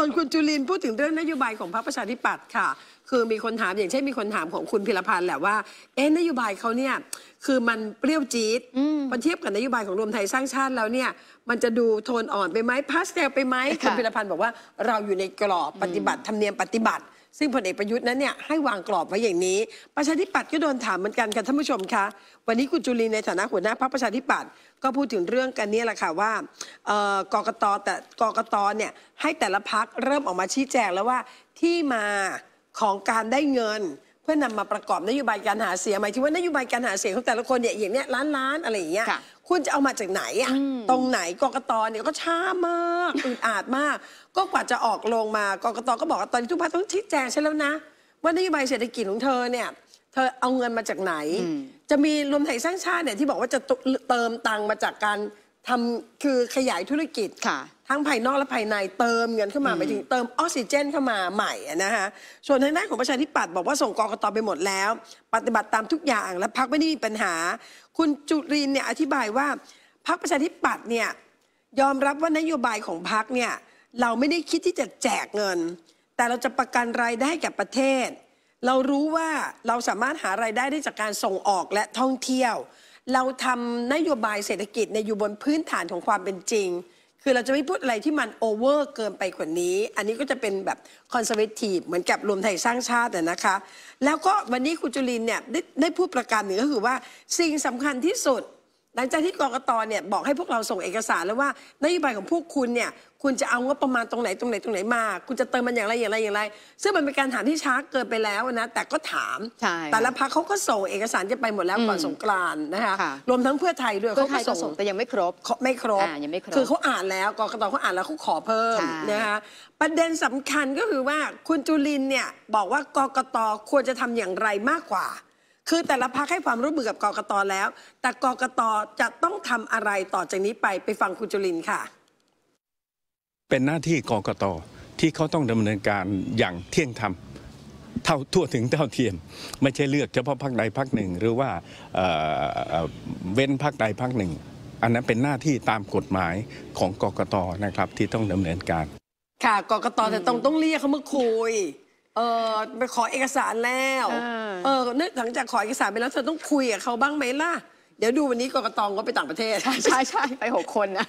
ส่วนคุณจุลินพูดถึงเรื่องนโยบายของพรรคประชาธิปัตย์ค่ะ คือมีคนถามอย่างเช่นมีคนถามของคุณพิรพันธ์แหละว่า เอ๊ะนโยบายเขาเนี่ยคือมันเปรี้ยวจี๊ดพอเทียบกับนโยบายของรวมไทยสร้างชาติแล้วเนี่ย มันจะดูโทนอ่อนไปไหมพาสเทลไปไหมคุณพิรพันธ์บอกว่าเราอยู่ในกรอบปฏิบัติธรรมเนียมปฏิบัติซึ่งพลเอกประยุทธ์นั้นเนี่ยให้วางกรอบไว้อย่างนี้ ประชาธิปัตย์ก็โดนถามเหมือนกันค่ะ ท่านผู้ชมคะวันนี้คุณจุลินในฐานะหัวหน้าพรรคประชาธิปัตย์ก็พูดถึงเรื่องกันนี้แหละค่ะว่ากกตแต่กกตเนี่ยให้แต่ละพักเริ่มออกมาชี้แจงแล้วว่าที่มาของการได้เงินพื่อนำมาประกอบนโยบายการหาเสียงหมายถึงว่านโยบายการหาเสียงของแต่ละคนเนี่ยอย่างเนี้ยล้านล้านอะไรอย่างเงี้ย คุณจะเอามาจากไหนอ่ะ ตรงไหนกรกตเนี่ยก็ช้ามากอึดอัดมาก ก็กว่าจะออกลงมากรกตก็บอกว่าตอนนี้ทุกพักต้องชี้แจงใช่แล้วนะ ว่านโยบายเศรษฐกิจของเธอเนี่ย เธอเอาเงินมาจากไหน จะมีรวมไทยสร้างชาติเนี่ยที่บอกว่าจะเติมตังมาจากการทำคือขยายธุรกิจค่ะ ทั้งภายนอก และภายในเติมเงินเข้ามาไปถึงเติมออกซิเจนเข้ามาใหม่นะคะส่วนทางด้านของประชาธิปัตย์บอกว่าส่งกรกตไปหมดแล้ว ปฏิบัติตามทุกอย่างและพักไม่ได้มีปัญหา คุณจุรินเนี่ยอธิบายว่าพักประชาธิปัตย์เนี่ยยอมรับว่านโยบายของพักเนี่ยเราไม่ได้คิดที่จะแจกเงิน แต่เราจะประกันรายได้กับประเทศ เรารู้ว่าเราสามารถหารายได้ได้จากการส่งออกและท่องเที่ยวเราทำนโยบายเศรษฐกิจในอยู่บนพื้นฐานของความเป็นจริง คือเราจะไม่พูดอะไรที่มันโอเวอร์เกินไปกว่านี้ อันนี้ก็จะเป็นแบบคอนเซอร์เวทีฟเหมือนกับรวมไทยสร้างชาตินะคะ แล้วก็วันนี้คุณจุลินเนี่ยได้ได้พูดประการหนึ่งก็คือว่าสิ่งสำคัญที่สุดหลังจากที่กรกตเนี่ยบอกให้พวกเราส่งเอกสารแล้วว่านโยบายของพวกคุณเนี่ยคุณจะเอางบประมาณตรงไหนตรงไหนตรงไหนมาคุณจะเติมมันอย่างไร อย่างไรอย่างไรซึ่งมันเป็นการถามที่ช้าเกินไปแล้วนะแต่ก็ถามแต่ละพักเขาก็ส่งเอกสารจะไปหมดแล้วก่อนสงกรานนะคะรวมทั้งเพื่อไทยด้วยเพื่อไทยก็ส่งแต่ยังไม่ครบเขาไม่ครบคือเขาอ่านแล้วกรกตเขาอ่านแล้วเขาขอเพิ่มนะคะประเด็นสำคัญก็คือว่าคุณจุลินเนี่ยบอกว่ากรกตควรจะทำอย่างไรมากกว่าคือแต่ละพักให้ความร่วมมือกับกรกตแล้ว แต่กรกตจะต้องทำอะไรต่อจากนี้ไปไปฟังคุณจุลินค่ะ เป็นหน้าที่กรกตที่เขาต้องดำเนินการอย่างเที่ยงธรรมเท่าทั่วถึงเท่าเทียม ไม่ใช่เลือกเฉพาะพักใดพักหนึ่ง หรือว่าเว้นพักใดพักหนึ่ง อันนั้นเป็นหน้าที่ตามกฎหมายของกกตนะครับ ที่ต้องดำเนินการ ค่ะกกตแต่ต้องต้องเรียกเขามาคุยเออไปขอเอกสารแล้ว เออเนื่องหลังจากขอเอกสารไปแล้ว เธอต้องคุยกับเขาบ้างไหมล่ะ เดี๋ยวดูวันนี้กกตง็ไปต่างประเทศ ใช่ใช่ไปหกคนนะ